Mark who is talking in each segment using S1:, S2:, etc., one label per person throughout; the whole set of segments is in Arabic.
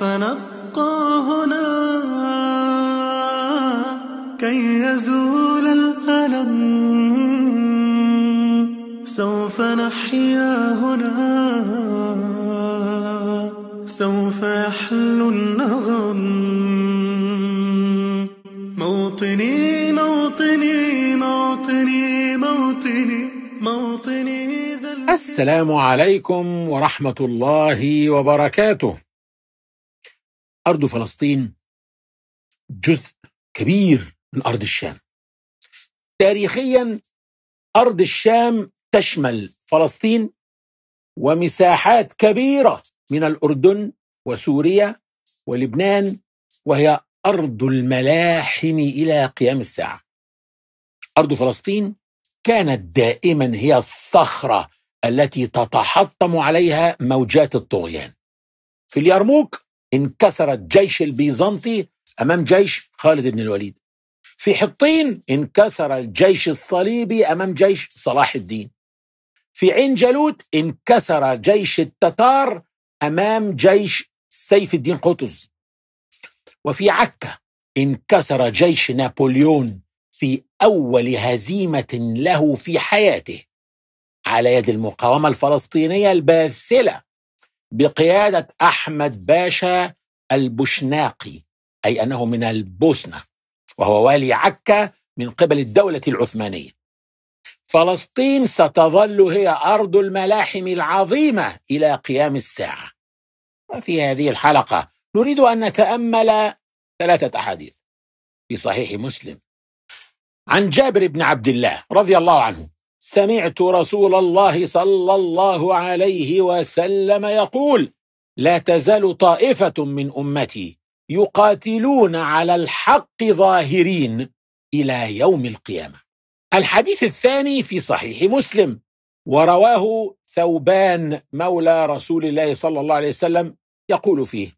S1: فنبقى هنا كي يزول الألم سوف نحيا هنا سوف يحلو النغم موطني موطني موطني موطني موطني السلام عليكم ورحمة الله وبركاته أرض فلسطين جزء كبير من أرض الشام تاريخيا أرض الشام تشمل فلسطين ومساحات كبيرة من الأردن وسوريا ولبنان وهي أرض الملاحم إلى قيام الساعة أرض فلسطين كانت دائما هي الصخرة التي تتحطم عليها موجات الطغيان في اليرموك انكسر الجيش البيزنطي أمام جيش خالد بن الوليد في حطين انكسر الجيش الصليبي أمام جيش صلاح الدين في عين جالوت انكسر جيش التتار أمام جيش سيف الدين قطز وفي عكا انكسر جيش نابليون في أول هزيمة له في حياته على يد المقاومة الفلسطينية الباثلة بقيادة أحمد باشا البشناقي أي أنه من البوسنة وهو والي عكا من قبل الدولة العثمانية فلسطين ستظل هي أرض الملاحم العظيمة إلى قيام الساعة وفي هذه الحلقة نريد أن نتأمل ثلاثة أحاديث في صحيح مسلم عن جابر بن عبد الله رضي الله عنه سمعت رسول الله صلى الله عليه وسلم يقول لا تزال طائفه من امتي يقاتلون على الحق ظاهرين الى يوم القيامه الحديث الثاني في صحيح مسلم ورواه ثوبان مولى رسول الله صلى الله عليه وسلم يقول فيه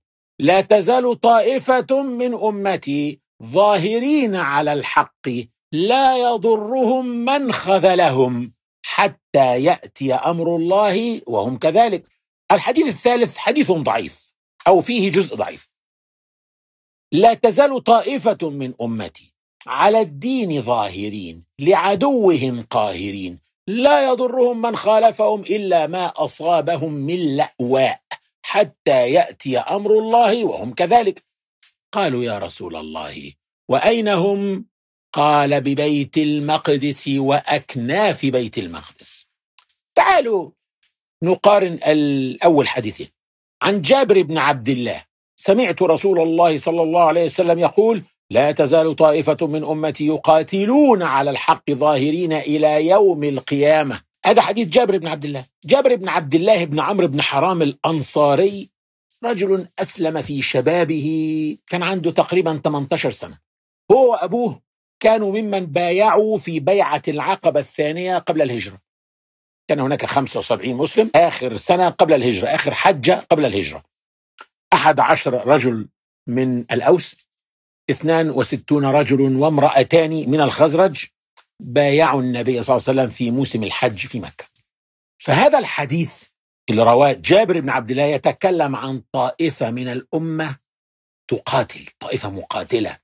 S1: لا تزال طائفه من امتي ظاهرين على الحق لا يضرهم من خذلهم حتى ياتي امر الله وهم كذلك الحديث الثالث حديث ضعيف او فيه جزء ضعيف لا تزال طائفه من امتي على الدين ظاهرين لعدوهم قاهرين لا يضرهم من خالفهم الا ما اصابهم من لاواء حتى ياتي امر الله وهم كذلك قالوا يا رسول الله واين هم قال ببيت المقدس وأكناف بيت المقدس تعالوا نقارن الأول حديثين عن جابر بن عبد الله سمعت رسول الله صلى الله عليه وسلم يقول لا تزال طائفة من أمتي يقاتلون على الحق ظاهرين إلى يوم القيامة هذا حديث جابر بن عبد الله جابر بن عبد الله بن عمرو بن حرام الأنصاري رجل أسلم في شبابه كان عنده تقريبا 18 سنة هو وابوه كانوا ممن بايعوا في بيعة العقبة الثانية قبل الهجرة كان هناك 75 مسلم آخر سنة قبل الهجرة آخر حجة قبل الهجرة أحد عشر رجل من الأوس اثنان وستون رجل وامرأتان من الخزرج بايعوا النبي صلى الله عليه وسلم في موسم الحج في مكة فهذا الحديث اللي رواه جابر بن عبد الله يتكلم عن طائفة من الأمة تقاتل طائفة مقاتلة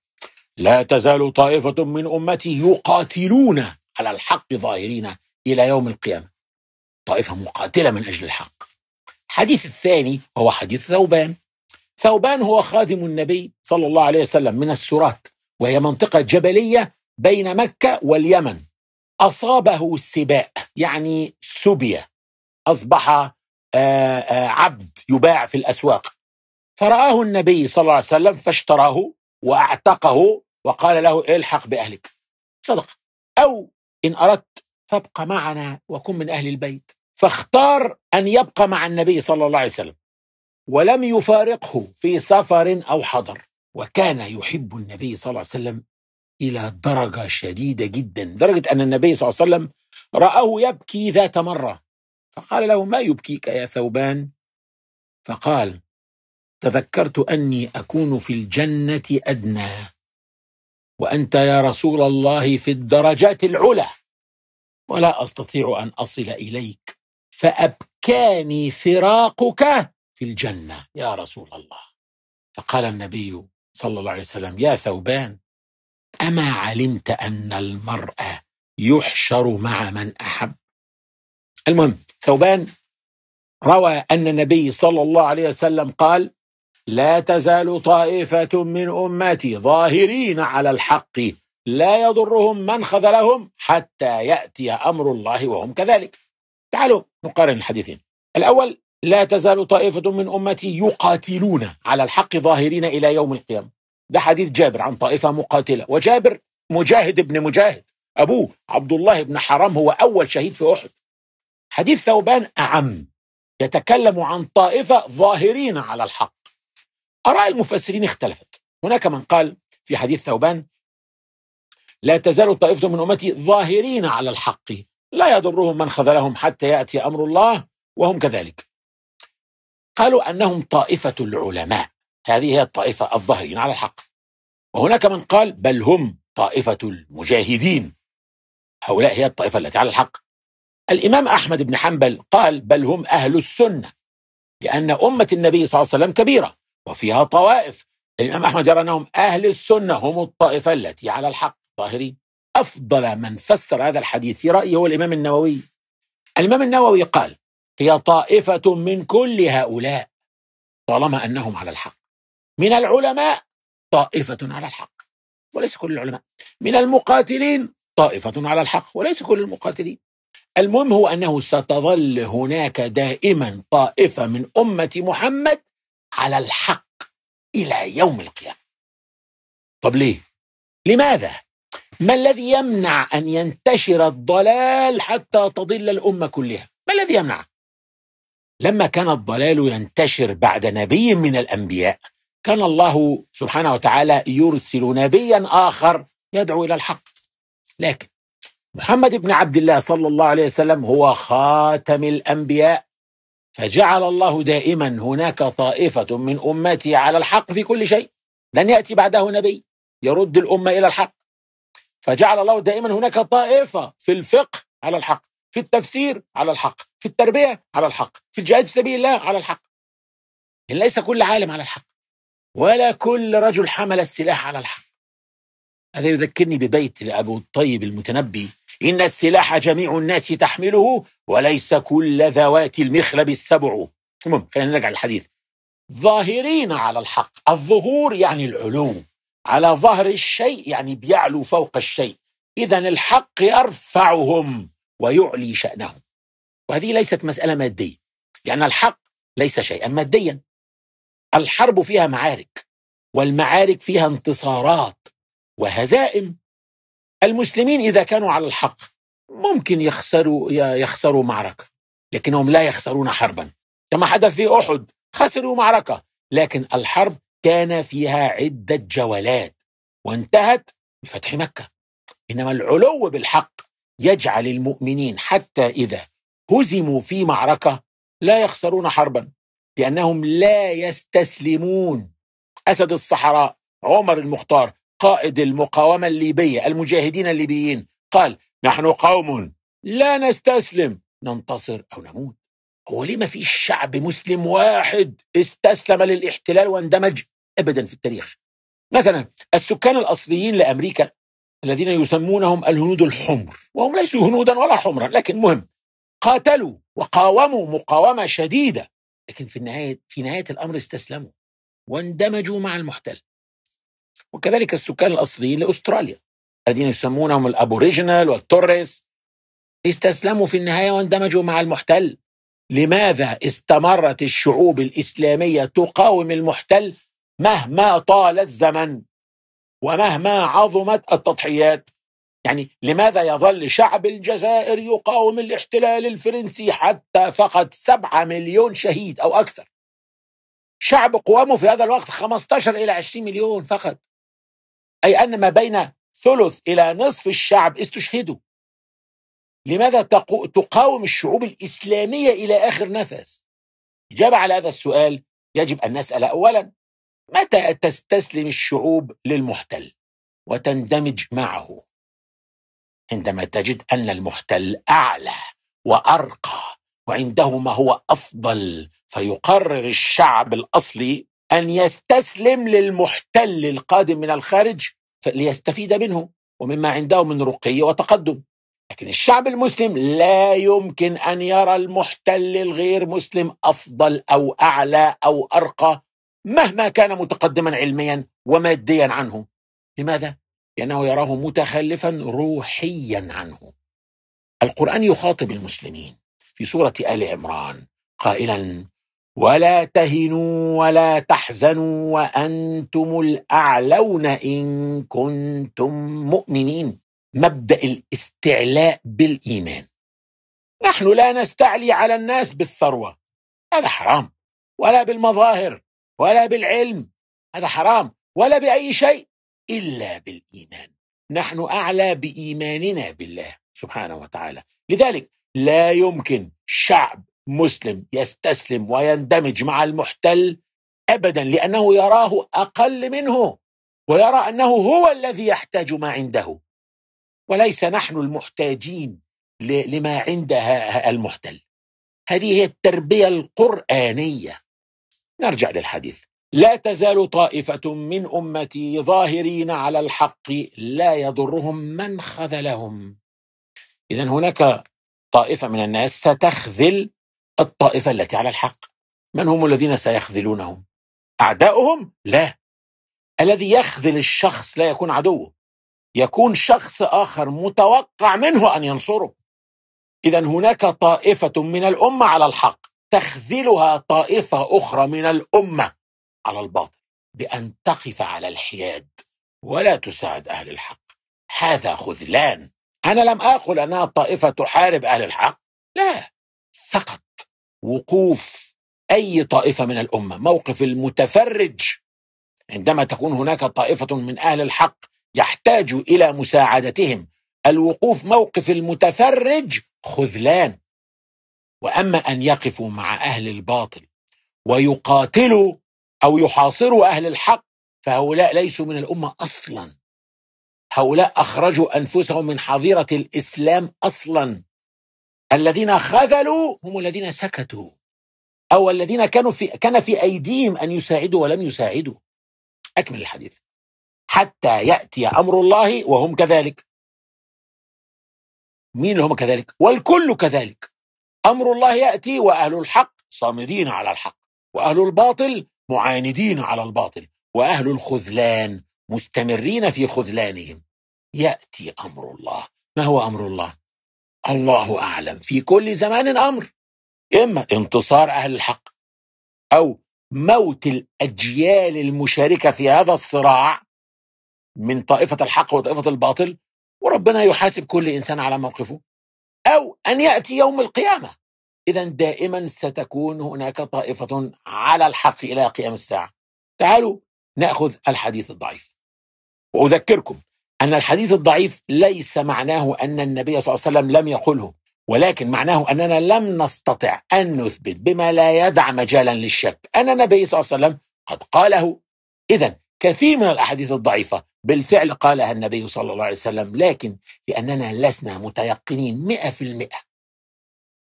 S1: لا تزال طائفة من أمتي يقاتلون على الحق ظاهرين إلى يوم القيامة طائفة مقاتلة من أجل الحق الحديث الثاني هو حديث ثوبان ثوبان هو خادم النبي صلى الله عليه وسلم من السرات وهي منطقة جبلية بين مكة واليمن أصابه السباء يعني سبية أصبح آه، آه، عبد يباع في الأسواق فرآه النبي صلى الله عليه وسلم فاشتراه وأعتقه وقال له الحق بأهلك صدق أو إن أردت فابقى معنا وكن من أهل البيت فاختار أن يبقى مع النبي صلى الله عليه وسلم ولم يفارقه في سفر أو حضر وكان يحب النبي صلى الله عليه وسلم إلى درجة شديدة جدا درجة أن النبي صلى الله عليه وسلم رآه يبكي ذات مرة فقال له ما يبكيك يا ثوبان فقال تذكرت أني أكون في الجنة أدنى وانت يا رسول الله في الدرجات العلى ولا استطيع ان اصل اليك فابكاني فراقك في الجنه يا رسول الله فقال النبي صلى الله عليه وسلم يا ثوبان اما علمت ان المرء يحشر مع من احب المهم ثوبان روى ان النبي صلى الله عليه وسلم قال لا تزال طائفة من أمتي ظاهرين على الحق لا يضرهم من خذلهم حتى يأتي أمر الله وهم كذلك تعالوا نقارن الحديثين الأول لا تزال طائفة من أمتي يقاتلون على الحق ظاهرين إلى يوم القيامة ده حديث جابر عن طائفة مقاتلة وجابر مجاهد ابن مجاهد أبوه عبد الله بن حرام هو أول شهيد في أحد حديث ثوبان أعم يتكلم عن طائفة ظاهرين على الحق آراء المفسرين اختلفت هناك من قال في حديث ثوبان لا تزال طائفة من أمتي ظاهرين على الحق لا يضرهم من خذلهم حتى يأتي أمر الله وهم كذلك قالوا أنهم طائفة العلماء هذه هي الطائفة الظاهرين على الحق وهناك من قال بل هم طائفة المجاهدين هؤلاء هي الطائفة التي على الحق الإمام أحمد بن حنبل قال بل هم أهل السنة لأن أمة النبي صلى الله عليه وسلم كبيرة وفيها طوائف الإمام أحمد يرى أنهم أهل السنة هم الطائفة التي على الحق طاهرين أفضل من فسر هذا الحديث في رأيه هو الإمام النووي الإمام النووي قال هي طائفة من كل هؤلاء طالما أنهم على الحق من العلماء طائفة على الحق وليس كل العلماء من المقاتلين طائفة على الحق وليس كل المقاتلين المهم هو أنه ستظل هناك دائما طائفة من أمة محمد على الحق إلى يوم القيامة طب ليه؟ لماذا؟ ما الذي يمنع أن ينتشر الضلال حتى تضل الأمة كلها؟ ما الذي يمنع؟ لما كان الضلال ينتشر بعد نبي من الأنبياء كان الله سبحانه وتعالى يرسل نبيا آخر يدعو إلى الحق لكن محمد بن عبد الله صلى الله عليه وسلم هو خاتم الأنبياء فجعل الله دائما هناك طائفة من أمتي على الحق في كل شيء لن يأتي بعده نبي يرد الأمة إلى الحق فجعل الله دائما هناك طائفة في الفقه على الحق في التفسير على الحق في التربية على الحق في الجهاد في سبيل الله على الحق إن ليس كل عالم على الحق ولا كل رجل حمل السلاح على الحق هذا يذكرني ببيت لأبو الطيب المتنبي إن السلاح جميع الناس تحمله وليس كل ذوات المخلب السبع المهم خلينا نرجع للحديث ظاهرين على الحق الظهور يعني العلو على ظهر الشيء يعني بيعلو فوق الشيء إذا الحق يرفعهم ويعلي شأنهم وهذه ليست مسألة مادية لأن يعني الحق ليس شيئا ماديا الحرب فيها معارك والمعارك فيها انتصارات وهزائم المسلمين إذا كانوا على الحق ممكن يخسروا يخسروا معركة لكنهم لا يخسرون حربا كما حدث في أحد خسروا معركة لكن الحرب كان فيها عدة جولات وانتهت بفتح مكة إنما العلو بالحق يجعل المؤمنين حتى إذا هزموا في معركة لا يخسرون حربا لأنهم لا يستسلمون أسد الصحراء عمر المختار قائد المقاومة الليبية المجاهدين الليبيين قال نحن قوم لا نستسلم ننتصر أو نموت هو ليه ما فيش شعب مسلم واحد استسلم للاحتلال واندمج أبدا في التاريخ مثلا السكان الأصليين لأمريكا الذين يسمونهم الهنود الحمر وهم ليسوا هنودا ولا حمرا لكن مهم قاتلوا وقاوموا مقاومة شديدة لكن في النهاية في نهاية الأمر استسلموا واندمجوا مع المحتل وكذلك السكان الأصليين لأستراليا الذين يسمونهم الأبوريجينال والتوريس استسلموا في النهاية واندمجوا مع المحتل لماذا استمرت الشعوب الإسلامية تقاوم المحتل مهما طال الزمن ومهما عظمت التضحيات يعني لماذا يظل شعب الجزائر يقاوم الاحتلال الفرنسي حتى فقد سبعة مليون شهيد أو أكثر شعب قوامه في هذا الوقت 15 إلى 20 مليون فقط أي أن ما بين ثلث إلى نصف الشعب استشهدوا لماذا تقاوم الشعوب الإسلامية إلى آخر نفس إجابة على هذا السؤال يجب أن نسأل أولا متى تستسلم الشعوب للمحتل وتندمج معه عندما تجد أن المحتل أعلى وأرقى وعنده ما هو أفضل فيقرر الشعب الاصلي ان يستسلم للمحتل القادم من الخارج ليستفيد منه ومما عنده من رقي وتقدم لكن الشعب المسلم لا يمكن ان يرى المحتل الغير مسلم افضل او اعلى او ارقى مهما كان متقدما علميا وماديا عنه لماذا لانه يراه متخلفا روحيا عنه القران يخاطب المسلمين في سوره ال عمران قائلا ولا تهنوا ولا تحزنوا وانتم الاعلون ان كنتم مؤمنين مبدا الاستعلاء بالايمان نحن لا نستعلي على الناس بالثروه هذا حرام ولا بالمظاهر ولا بالعلم هذا حرام ولا باي شيء الا بالايمان نحن اعلى بايماننا بالله سبحانه وتعالى لذلك لا يمكن شعب مسلم يستسلم ويندمج مع المحتل ابدا لانه يراه اقل منه ويرى انه هو الذي يحتاج ما عنده وليس نحن المحتاجين لما عند المحتل هذه هي التربيه القرانيه نرجع للحديث لا تزال طائفه من امتي ظاهرين على الحق لا يضرهم من خذلهم اذا هناك طائفه من الناس ستخذل الطائفة التي على الحق من هم الذين سيخذلونهم أعداؤهم لا الذي يخذل الشخص لا يكون عدوه يكون شخص آخر متوقع منه أن ينصره إذا هناك طائفة من الأمة على الحق تخذلها طائفة أخرى من الأمة على الباطل بأن تقف على الحياد ولا تساعد أهل الحق هذا خذلان أنا لم اقل أنها طائفة تحارب أهل الحق لا فقط وقوف اي طائفه من الامه موقف المتفرج عندما تكون هناك طائفه من اهل الحق يحتاج الى مساعدتهم الوقوف موقف المتفرج خذلان واما ان يقفوا مع اهل الباطل ويقاتلوا او يحاصروا اهل الحق فهؤلاء ليسوا من الامه اصلا هؤلاء اخرجوا انفسهم من حظيره الاسلام اصلا الذين خذلوا هم الذين سكتوا أو الذين كانوا في كان في أيديهم أن يساعدوا ولم يساعدوا أكمل الحديث حتى يأتي أمر الله وهم كذلك مين اللي هم كذلك والكل كذلك أمر الله يأتي وأهل الحق صامدين على الحق وأهل الباطل معاندين على الباطل وأهل الخذلان مستمرين في خذلانهم يأتي أمر الله ما هو أمر الله الله أعلم في كل زمان أمر إما انتصار أهل الحق أو موت الأجيال المشاركة في هذا الصراع من طائفة الحق وطائفة الباطل وربنا يحاسب كل إنسان على موقفه أو أن يأتي يوم القيامة إذا دائما ستكون هناك طائفة على الحق إلى قيام الساعة تعالوا نأخذ الحديث الضعيف وأذكركم أن الحديث الضعيف ليس معناه أن النبي صلى الله عليه وسلم لم يقله ولكن معناه أننا لم نستطع أن نثبت بما لا يدع مجالا للشك أن النبي صلى الله عليه وسلم قد قاله إذا كثير من الأحاديث الضعيفة بالفعل قالها النبي صلى الله عليه وسلم لكن لأننا لسنا متيقنين مئة في المئة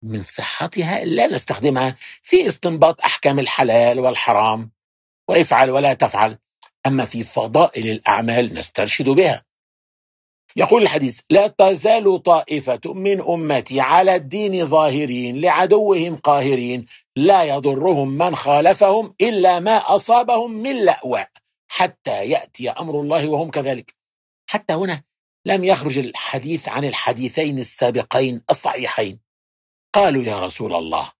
S1: من صحتها لا نستخدمها في استنباط أحكام الحلال والحرام وافعل ولا تفعل أما في فضائل الأعمال نسترشد بها يقول الحديث لا تزال طائفة من أمتي على الدين ظاهرين لعدوهم قاهرين لا يضرهم من خالفهم إلا ما أصابهم من لأواء حتى يأتي أمر الله وهم كذلك حتى هنا لم يخرج الحديث عن الحديثين السابقين الصحيحين قالوا يا رسول الله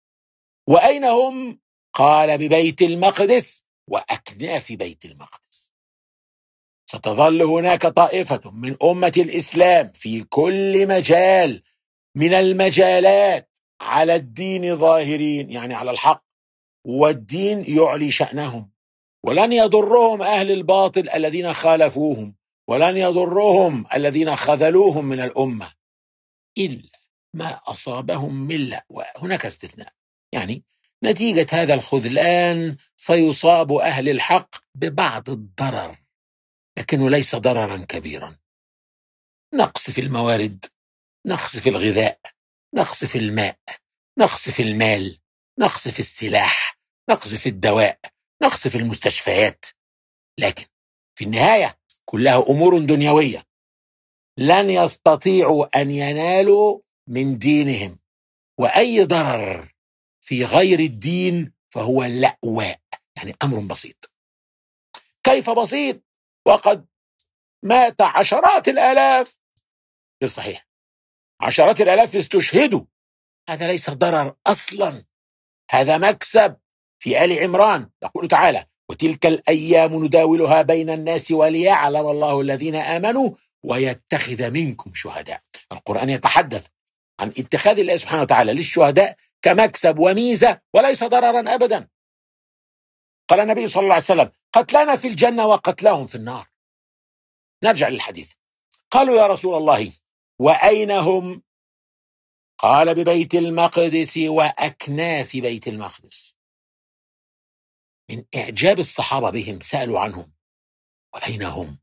S1: وأين هم؟ قال ببيت المقدس وأكناف بيت المقدس ستظل هناك طائفة من أمة الإسلام في كل مجال من المجالات على الدين ظاهرين يعني على الحق والدين يعلي شأنهم ولن يضرهم أهل الباطل الذين خالفوهم ولن يضرهم الذين خذلوهم من الأمة إلا ما أصابهم ملة وهناك استثناء يعني نتيجة هذا الخذلان سيصاب أهل الحق ببعض الضرر لكنه ليس ضررا كبيرا نقص في الموارد نقص في الغذاء نقص في الماء نقص في المال نقص في السلاح نقص في الدواء نقص في المستشفيات لكن في النهايه كلها امور دنيويه لن يستطيعوا ان ينالوا من دينهم واي ضرر في غير الدين فهو لاواء يعني امر بسيط كيف بسيط وقد مات عشرات الآلاف غير صحيح عشرات الآلاف استشهدوا هذا ليس ضرر أصلا هذا مكسب في آل عمران يقول تعالى وتلك الأيام نداولها بين الناس وليعلم الله الذين آمنوا ويتخذ منكم شهداء القرآن يتحدث عن اتخاذ الله سبحانه وتعالى للشهداء كمكسب وميزة وليس ضررا أبدا قال النبي صلى الله عليه وسلم قتلنا في الجنة وقتلاهم في النار نرجع للحديث قالوا يا رسول الله وأين هم قال ببيت المقدس وأكناف بيت المقدس من إعجاب الصحابة بهم سألوا عنهم وأين هم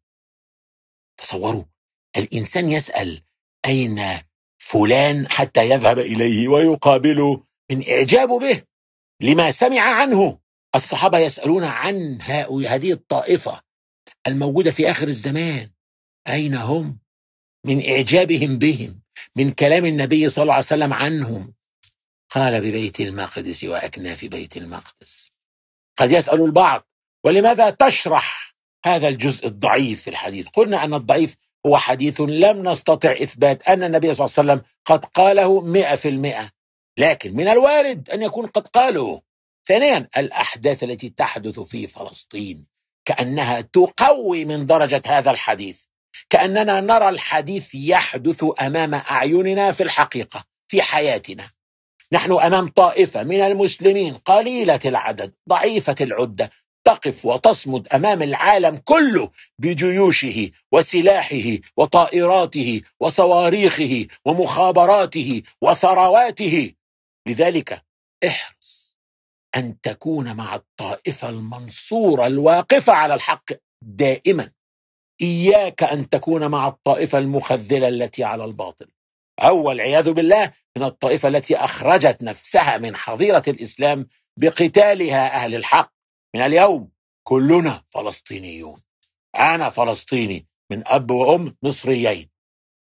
S1: تصوروا الإنسان يسأل أين فلان حتى يذهب إليه ويقابله من إعجابه به لما سمع عنه الصحابة يسألون عن هذه الطائفة الموجودة في آخر الزمان أين هم؟ من إعجابهم بهم من كلام النبي صلى الله عليه وسلم عنهم قال ببيت المقدس وأكناف بيت المقدس قد يسأل البعض ولماذا تشرح هذا الجزء الضعيف في الحديث قلنا أن الضعيف هو حديث لم نستطع إثبات أن النبي صلى الله عليه وسلم قد قاله مئة في المئة لكن من الوارد أن يكون قد قاله ثانيا الأحداث التي تحدث في فلسطين كأنها تقوي من درجة هذا الحديث كأننا نرى الحديث يحدث أمام أعيننا في الحقيقة في حياتنا نحن أمام طائفة من المسلمين قليلة العدد ضعيفة العدة تقف وتصمد امام العالم كله بجيوشه وسلاحه وطائراته وصواريخه ومخابراته وثرواته لذلك احرص أن تكون مع الطائفة المنصورة الواقفة على الحق دائما إياك أن تكون مع الطائفة المخذلة التي على الباطل أو والعياذ بالله من الطائفة التي أخرجت نفسها من حظيرة الإسلام بقتالها أهل الحق من اليوم كلنا فلسطينيون أنا فلسطيني من أب وأم مصريين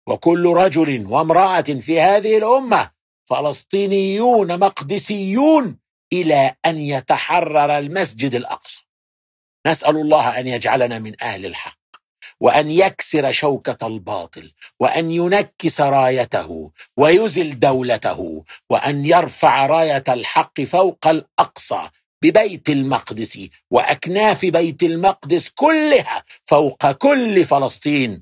S1: وكل رجل وامرأة في هذه الأمة فلسطينيون مقدسيون الى ان يتحرر المسجد الاقصى نسال الله ان يجعلنا من اهل الحق وان يكسر شوكه الباطل وان ينكس رايته ويزل دولته وان يرفع رايه الحق فوق الاقصى ببيت المقدس واكناف بيت المقدس كلها فوق كل فلسطين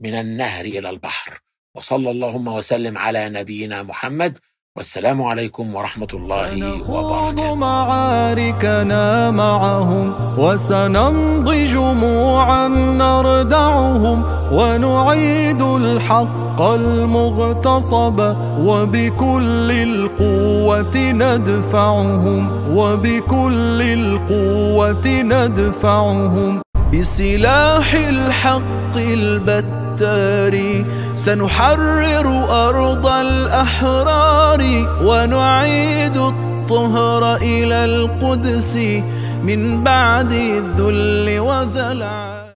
S1: من النهر الى البحر وصلى اللهم وسلم على نبينا محمد والسلام عليكم ورحمة الله وبركاته معاركنا معهم وسنمضي جموعا نردعهم ونعيد الحق المغتصب وبكل القوة ندفعهم وبكل القوة ندفعهم بسلاح الحق البتاري سنحرر أرض الأحرار ونعيد الطهر إلى القدس من بعد الذل وذلع